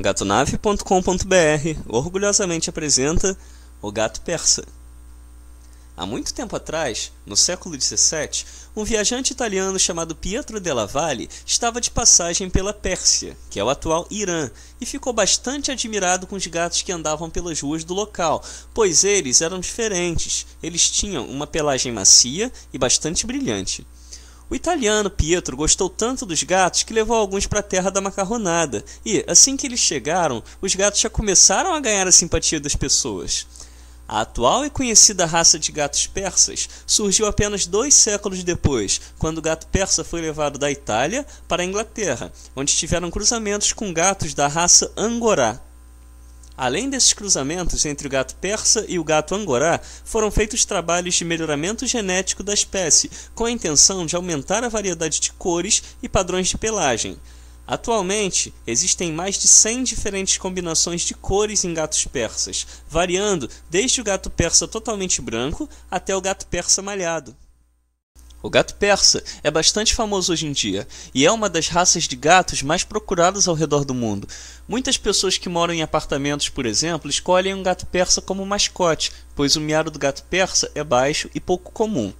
Gatonave.com.br orgulhosamente apresenta O Gato Persa. Há muito tempo atrás, no século XVII, um viajante italiano chamado Pietro della Valle estava de passagem pela Pérsia, que é o atual Irã, e ficou bastante admirado com os gatos que andavam pelas ruas do local, pois eles eram diferentes. Eles tinham uma pelagem macia e bastante brilhante. O italiano Pietro gostou tanto dos gatos que levou alguns para a terra da macarronada, e, assim que eles chegaram, os gatos já começaram a ganhar a simpatia das pessoas. A atual e conhecida raça de gatos persas surgiu apenas dois séculos depois, quando o gato persa foi levado da Itália para a Inglaterra, onde tiveram cruzamentos com gatos da raça Angorá. Além desses cruzamentos entre o gato persa e o gato angorá, foram feitos trabalhos de melhoramento genético da espécie, com a intenção de aumentar a variedade de cores e padrões de pelagem. Atualmente, existem mais de 100 diferentes combinações de cores em gatos persas, variando desde o gato persa totalmente branco até o gato persa malhado. O gato persa é bastante famoso hoje em dia e é uma das raças de gatos mais procuradas ao redor do mundo. Muitas pessoas que moram em apartamentos, por exemplo, escolhem um gato persa como mascote, pois o miado do gato persa é baixo e pouco comum.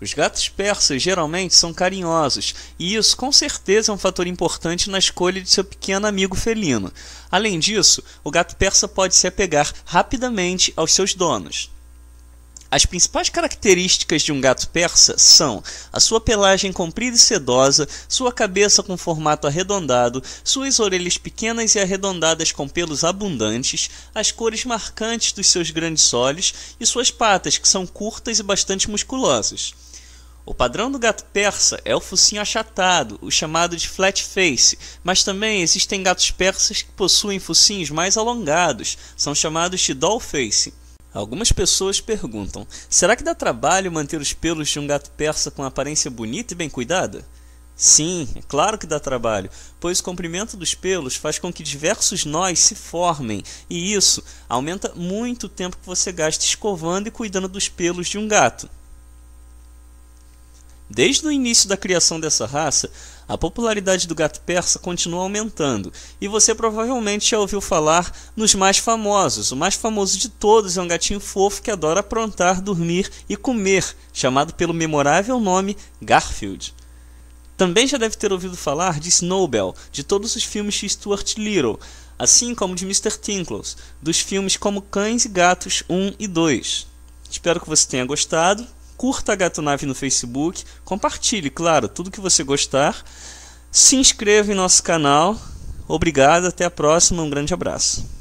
Os gatos persas geralmente são carinhosos, e isso com certeza é um fator importante na escolha de seu pequeno amigo felino. Além disso, o gato persa pode se apegar rapidamente aos seus donos. As principais características de um gato persa são a sua pelagem comprida e sedosa, sua cabeça com formato arredondado, suas orelhas pequenas e arredondadas com pelos abundantes, as cores marcantes dos seus grandes olhos e suas patas, que são curtas e bastante musculosas. O padrão do gato persa é o focinho achatado, o chamado de flat face, mas também existem gatos persas que possuem focinhos mais alongados, são chamados de doll face. Algumas pessoas perguntam: será que dá trabalho manter os pelos de um gato persa com aparência bonita e bem cuidada? Sim, é claro que dá trabalho, pois o comprimento dos pelos faz com que diversos nós se formem, e isso aumenta muito o tempo que você gasta escovando e cuidando dos pelos de um gato. Desde o início da criação dessa raça, a popularidade do gato persa continua aumentando, e você provavelmente já ouviu falar nos mais famosos. O mais famoso de todos é um gatinho fofo que adora aprontar, dormir e comer, chamado pelo memorável nome Garfield. Também já deve ter ouvido falar de Snowbell, de todos os filmes de Stuart Little, assim como de Mr. Tinkles, dos filmes como Cães e Gatos 1 e 2. Espero que você tenha gostado curta a Gato Nave no Facebook, compartilhe, claro, tudo que você gostar. Se inscreva em nosso canal. Obrigado, até a próxima, um grande abraço.